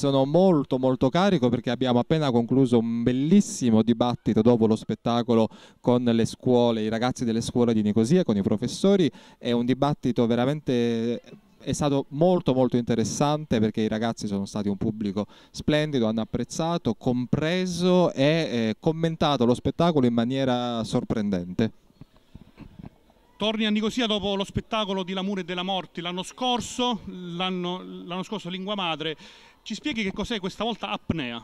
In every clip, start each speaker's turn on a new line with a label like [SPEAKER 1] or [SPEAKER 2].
[SPEAKER 1] sono molto molto carico perché abbiamo appena concluso un bellissimo dibattito dopo lo spettacolo con le scuole, i ragazzi delle scuole di Nicosia, con i professori, è un dibattito veramente è stato molto molto interessante perché i ragazzi sono stati un pubblico splendido, hanno apprezzato, compreso e eh, commentato lo spettacolo in maniera sorprendente.
[SPEAKER 2] Torni a Nicosia dopo lo spettacolo di L'amore e della morte l'anno scorso, l'anno scorso Lingua Madre ci spieghi che cos'è questa volta apnea?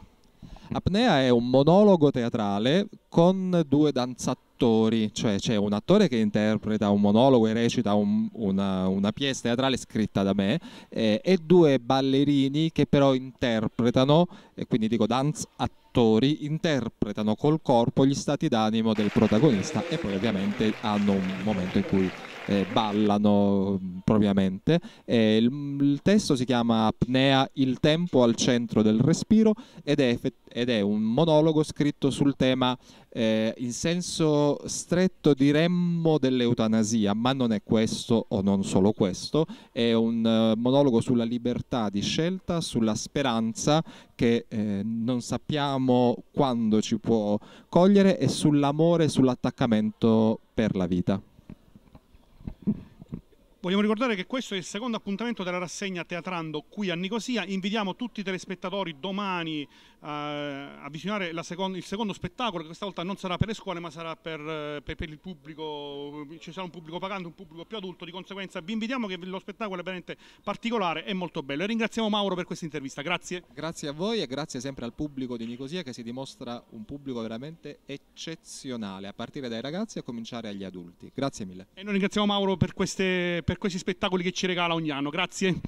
[SPEAKER 1] Apnea è un monologo teatrale con due danzatori, cioè c'è un attore che interpreta un monologo e recita un, una, una pièce teatrale scritta da me eh, e due ballerini che però interpretano, e quindi dico dance attori, interpretano col corpo gli stati d'animo del protagonista e poi ovviamente hanno un momento in cui eh, ballano mm, propriamente. Eh, il, mm, il, testo si chiama Apnea, il tempo al centro del respiro ed è, ed è un monologo scritto sul tema eh, in senso stretto diremmo dell'eutanasia, ma non è questo o non solo questo, è un eh, monologo sulla libertà di scelta, sulla speranza che eh, non sappiamo quando ci può cogliere e sull'amore e sull'attaccamento per la vita.
[SPEAKER 2] Vogliamo ricordare che questo è il secondo appuntamento della rassegna Teatrando qui a Nicosia. Invitiamo tutti i telespettatori domani eh, a visionare secondo, il secondo spettacolo, che questa volta non sarà per le scuole, ma sarà per, eh, per, per il pubblico, ci sarà un pubblico pagante, un pubblico più adulto. Di conseguenza vi invitiamo che lo spettacolo è veramente particolare e molto bello. E ringraziamo Mauro per questa intervista. Grazie.
[SPEAKER 1] Grazie a voi e grazie sempre al pubblico di Nicosia che si dimostra un pubblico veramente eccezionale, a partire dai ragazzi e a cominciare agli adulti. Grazie mille. E
[SPEAKER 2] noi ringraziamo Mauro per queste per per questi spettacoli che ci regala ogni anno. Grazie.